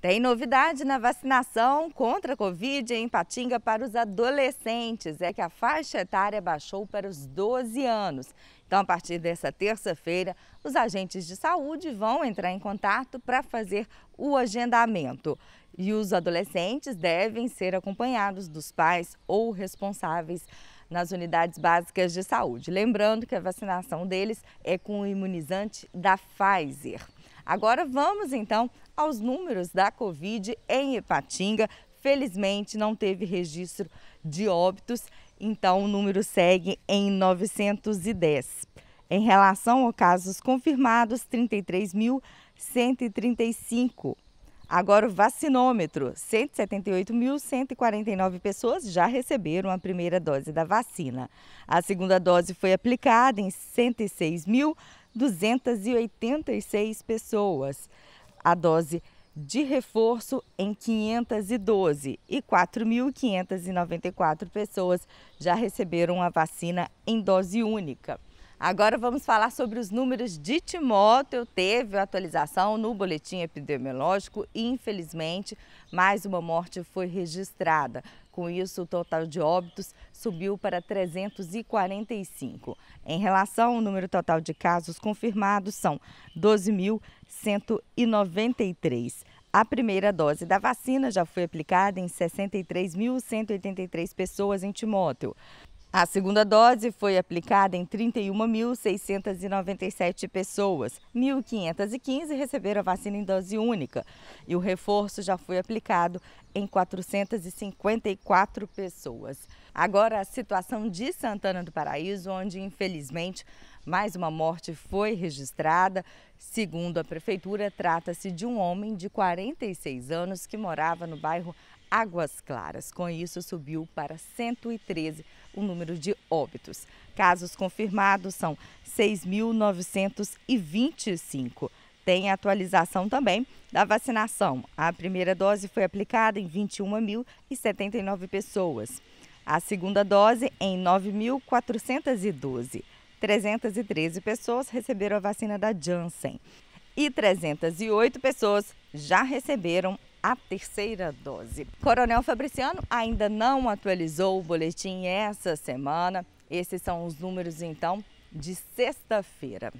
Tem novidade na vacinação contra a Covid em Patinga para os adolescentes. É que a faixa etária baixou para os 12 anos. Então, a partir dessa terça-feira, os agentes de saúde vão entrar em contato para fazer o agendamento. E os adolescentes devem ser acompanhados dos pais ou responsáveis nas unidades básicas de saúde. Lembrando que a vacinação deles é com o imunizante da Pfizer. Agora vamos então aos números da Covid em Ipatinga. Felizmente não teve registro de óbitos, então o número segue em 910. Em relação aos casos confirmados, 33.135. Agora o vacinômetro, 178.149 pessoas já receberam a primeira dose da vacina. A segunda dose foi aplicada em 106.286 pessoas. A dose de reforço em 512 e 4.594 pessoas já receberam a vacina em dose única. Agora vamos falar sobre os números de Timóteo. Teve atualização no boletim epidemiológico e, infelizmente, mais uma morte foi registrada. Com isso, o total de óbitos subiu para 345. Em relação ao número total de casos confirmados, são 12.193. A primeira dose da vacina já foi aplicada em 63.183 pessoas em Timóteo. A segunda dose foi aplicada em 31.697 pessoas. 1.515 receberam a vacina em dose única e o reforço já foi aplicado em 454 pessoas. Agora, a situação de Santana do Paraíso, onde infelizmente mais uma morte foi registrada. Segundo a prefeitura, trata-se de um homem de 46 anos que morava no bairro Águas Claras. Com isso, subiu para 113 o número de óbitos. Casos confirmados são 6.925. Tem atualização também da vacinação. A primeira dose foi aplicada em 21.079 pessoas. A segunda dose em 9.412. 313 pessoas receberam a vacina da Janssen e 308 pessoas já receberam a terceira dose. Coronel Fabriciano ainda não atualizou o boletim essa semana. Esses são os números, então, de sexta-feira.